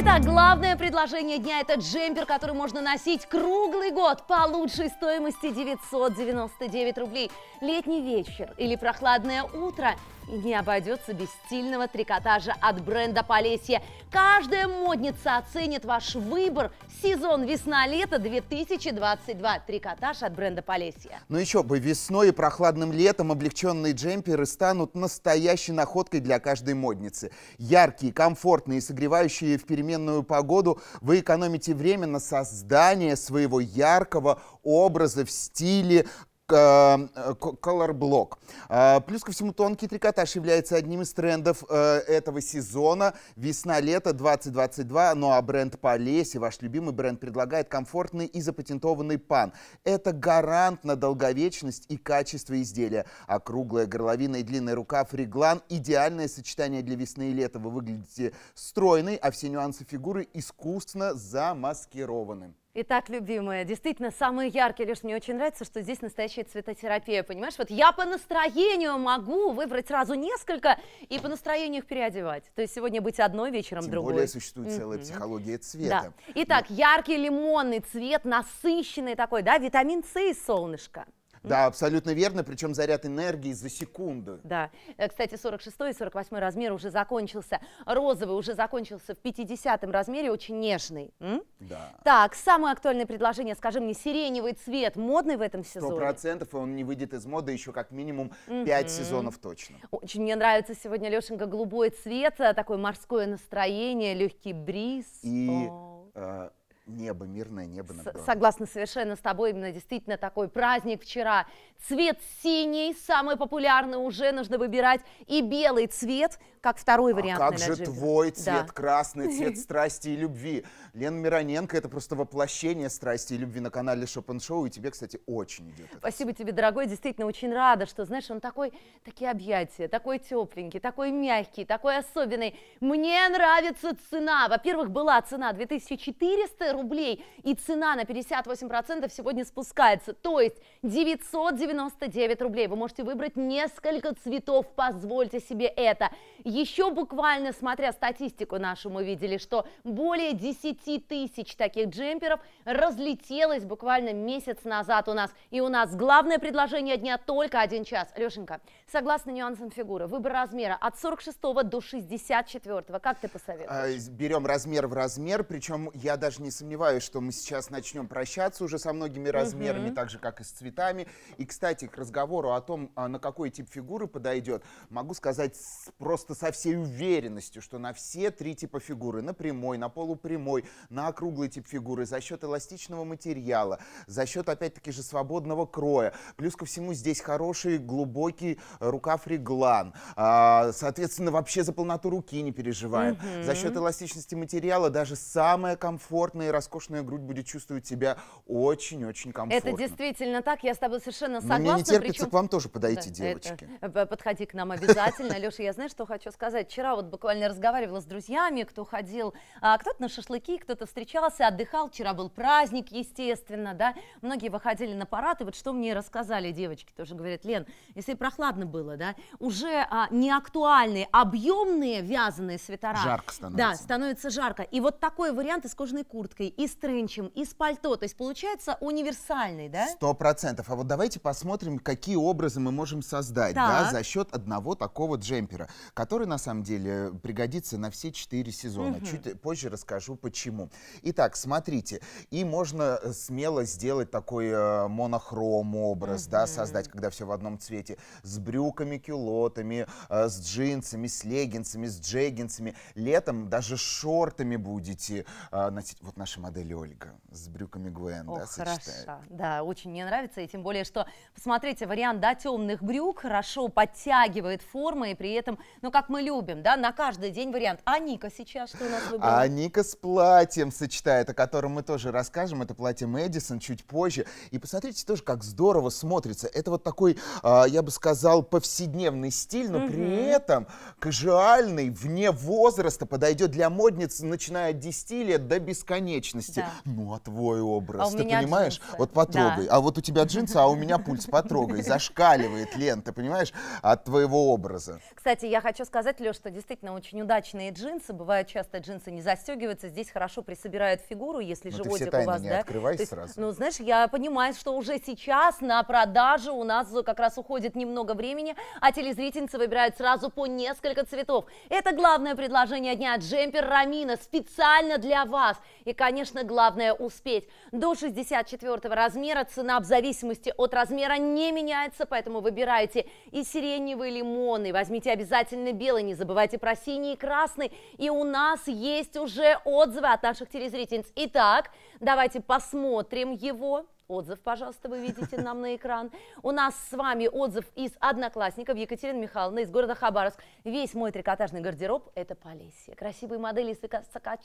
Итак, главное предложение дня – это джемпер, который можно носить круглый год по лучшей стоимости 999 рублей. Летний вечер или прохладное утро – и не обойдется без стильного трикотажа от бренда Полесье. Каждая модница оценит ваш выбор. Сезон весна-лето 2022. Трикотаж от бренда Полесье. Ну еще бы, весной и прохладным летом облегченные джемперы станут настоящей находкой для каждой модницы. Яркие, комфортные, и согревающие в переменную погоду, вы экономите время на создание своего яркого образа в стиле, колорблок. Э, а, плюс ко всему, тонкий трикотаж является одним из трендов э, этого сезона. Весна-лето 2022, ну а бренд Полеси. ваш любимый бренд, предлагает комфортный и запатентованный пан. Это гарант на долговечность и качество изделия. А круглая горловина и длинный рукав реглан – идеальное сочетание для весны и лета. Вы выглядите стройной, а все нюансы фигуры искусственно замаскированы. Итак, любимая, действительно, самые яркие, лишь мне очень нравится, что здесь настоящая цветотерапия, понимаешь? Вот я по настроению могу выбрать сразу несколько и по настроению их переодевать. То есть сегодня быть одной, вечером Тем другой. Тем более существует mm -hmm. целая психология цвета. Да. Итак, Но... Ну. яркий лимонный цвет, насыщенный такой, да, витамин С и солнышко. Да, абсолютно верно, причем заряд энергии за секунду. Да, э, кстати, 46 и 48 размер уже закончился, розовый уже закончился в 50 размере, очень нежный. М? Да. Так, самое актуальное предложение, скажи мне, сиреневый цвет модный в этом сезоне? процентов, и он не выйдет из моды еще как минимум 5 mm -hmm. сезонов точно. Очень мне нравится сегодня, Лешенька, голубой цвет, э, такое морское настроение, легкий бриз. И... О э, Небо, мирное небо. С согласна совершенно с тобой, именно действительно такой праздник вчера. Цвет синий, самый популярный, уже нужно выбирать. И белый цвет, как второй а вариант. как же твой цвет да. красный, цвет страсти и любви. Лена Мироненко, это просто воплощение страсти и любви на канале Шопен Шоу, и тебе, кстати, очень идет. Спасибо тебе, дорогой, действительно очень рада, что, знаешь, он такой, такие объятия, такой тепленький, такой мягкий, такой особенный. Мне нравится цена. Во-первых, была цена 2400 рублей. И цена на 58% сегодня спускается, то есть 999 рублей. Вы можете выбрать несколько цветов, позвольте себе это. Еще буквально, смотря статистику нашу, мы видели, что более 10 тысяч таких джемперов разлетелось буквально месяц назад у нас. И у нас главное предложение дня только один час. Лешенька, согласно нюансам фигуры, выбор размера от 46 до 64, как ты посоветуешь? А, берем размер в размер, причем я даже не сомневаюсь, сомневаюсь, что мы сейчас начнем прощаться уже со многими размерами, угу. так же, как и с цветами. И, кстати, к разговору о том, а, на какой тип фигуры подойдет, могу сказать просто со всей уверенностью, что на все три типа фигуры, на прямой, на полупрямой, на округлый тип фигуры, за счет эластичного материала, за счет, опять-таки же, свободного кроя. Плюс ко всему здесь хороший глубокий рукав-реглан. А, соответственно, вообще за полноту руки не переживаем. Угу. За счет эластичности материала даже самое комфортное роскошная грудь будет чувствовать себя очень-очень комфортно. Это действительно так, я с тобой совершенно согласна. Но мне не терпится причем... к вам тоже подойти, да, девочки. Это... Э, подходи к нам обязательно. Леша, я знаю, что хочу сказать. Вчера вот буквально разговаривала с друзьями, кто ходил, а кто-то на шашлыки, кто-то встречался, отдыхал. Вчера был праздник, естественно, да. Многие выходили на парад, и вот что мне рассказали девочки, тоже говорят, Лен, если прохладно было, да, уже а, не актуальные, объемные вязаные свитера. Жарко становится. Да, становится жарко. И вот такой вариант из кожаной курткой и с тренчем, и с пальто. То есть получается универсальный, да? Сто процентов. А вот давайте посмотрим, какие образы мы можем создать так. да, за счет одного такого джемпера, который на самом деле пригодится на все четыре сезона. Угу. Чуть позже расскажу, почему. Итак, смотрите, и можно э, смело сделать такой э, монохром образ, угу. да, создать, когда все в одном цвете, с брюками, кюлотами, э, с джинсами, с леггинсами, с джеггинсами. Летом даже шортами будете э, носить. Вот наш наша модель Ольга с брюками Гвен, Ох, да, сочетает. Да, очень мне нравится, и тем более, что, посмотрите, вариант, да, темных брюк хорошо подтягивает формы, и при этом, ну, как мы любим, да, на каждый день вариант. А Ника сейчас что у нас выбрала? А Ника с платьем сочетает, о котором мы тоже расскажем, это платье Мэдисон чуть позже. И посмотрите тоже, как здорово смотрится. Это вот такой, а, я бы сказал, повседневный стиль, но угу. при этом кажуальный, вне возраста, подойдет для модниц, начиная от 10 лет до бесконечности конечности. Да. Ну, а твой образ, а ты понимаешь? Джинсы. Вот потрогай. Да. А вот у тебя джинсы, а у меня пульс, потрогай. Зашкаливает лента, понимаешь, от твоего образа. Кстати, я хочу сказать, Леш, что действительно очень удачные джинсы. Бывают часто джинсы не застегиваются. Здесь хорошо присобирают фигуру, если Но ну, животик у вас. не да? открывай есть, сразу. Ну, знаешь, я понимаю, что уже сейчас на продажу у нас как раз уходит немного времени, а телезрительницы выбирают сразу по несколько цветов. Это главное предложение дня. Джемпер Рамина специально для вас. И, конечно, конечно, главное успеть. До 64 размера цена в зависимости от размера не меняется, поэтому выбирайте и сиреневый, и лимонный. Возьмите обязательно белый, не забывайте про синий и красный. И у нас есть уже отзывы от наших телезрительниц. Итак, давайте посмотрим его отзыв, пожалуйста, вы видите нам на экран. У нас с вами отзыв из одноклассников Екатерины Михайловны из города Хабаровск. Весь мой трикотажный гардероб – это Полесье. Красивые модели из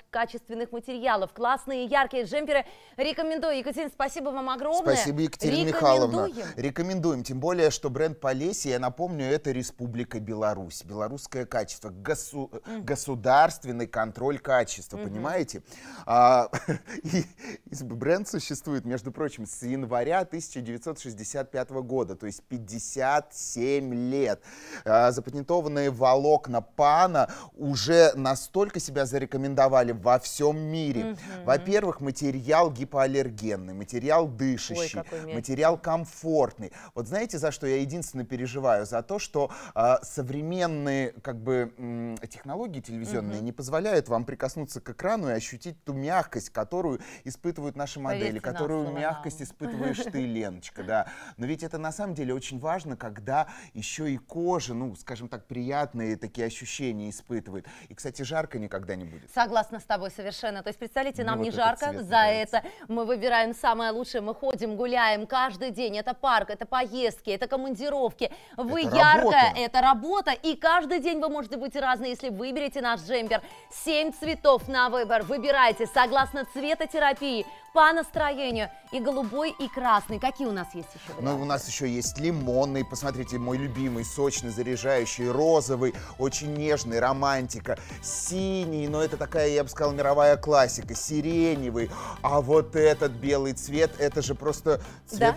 качественных материалов, классные яркие джемперы. Рекомендую. Екатерина, спасибо вам огромное. Спасибо, Екатерина Михайловна. Рекомендуем. Тем более, что бренд Полесье, я напомню, это Республика Беларусь. Белорусское качество. Госу... Mm. Государственный контроль качества, mm -hmm. понимаете? А, и, и бренд существует, между прочим, с января 1965 года, то есть 57 лет. А, запатентованные волокна пана уже настолько себя зарекомендовали во всем мире. Угу. Во-первых, материал гипоаллергенный, материал дышащий, Ой, материал комфортный. Вот знаете, за что я единственно переживаю? За то, что а, современные как бы технологии телевизионные угу. не позволяют вам прикоснуться к экрану и ощутить ту мягкость, которую испытывают наши модели, Поверьте которую нам, мягкость испытываешь ты, Леночка, да. Но ведь это на самом деле очень важно, когда еще и кожа, ну, скажем так, приятные такие ощущения испытывает. И, кстати, жарко никогда не будет. Согласна с тобой совершенно. То есть, представляете, нам ну, не вот жарко, за нравится. это мы выбираем самое лучшее, мы ходим, гуляем каждый день. Это парк, это поездки, это командировки. Вы это яркая, работа. это работа, и каждый день вы можете быть разные, если выберете наш джемпер. Семь цветов на выбор. Выбирайте согласно цветотерапии по настроению. И голубой, и красный. Какие у нас есть еще ну, варианты? Ну, у нас еще есть лимонный. Посмотрите, мой любимый, сочный, заряжающий, розовый, очень нежный, романтика. Синий, но ну, это такая, я бы сказал, мировая классика. Сиреневый. А вот этот белый цвет, это же просто цвет... Да?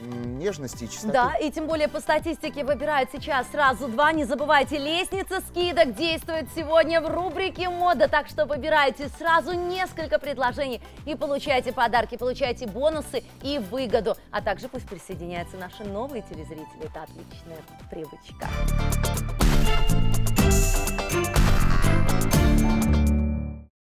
нежности и чистоты. Да, и тем более по статистике выбирают сейчас сразу два. Не забывайте, лестница скидок действует сегодня в рубрике «Мода», так что выбирайте сразу несколько предложений и получайте подарки, получайте бонусы и выгоду. А также пусть присоединяются наши новые телезрители. Это отличная привычка.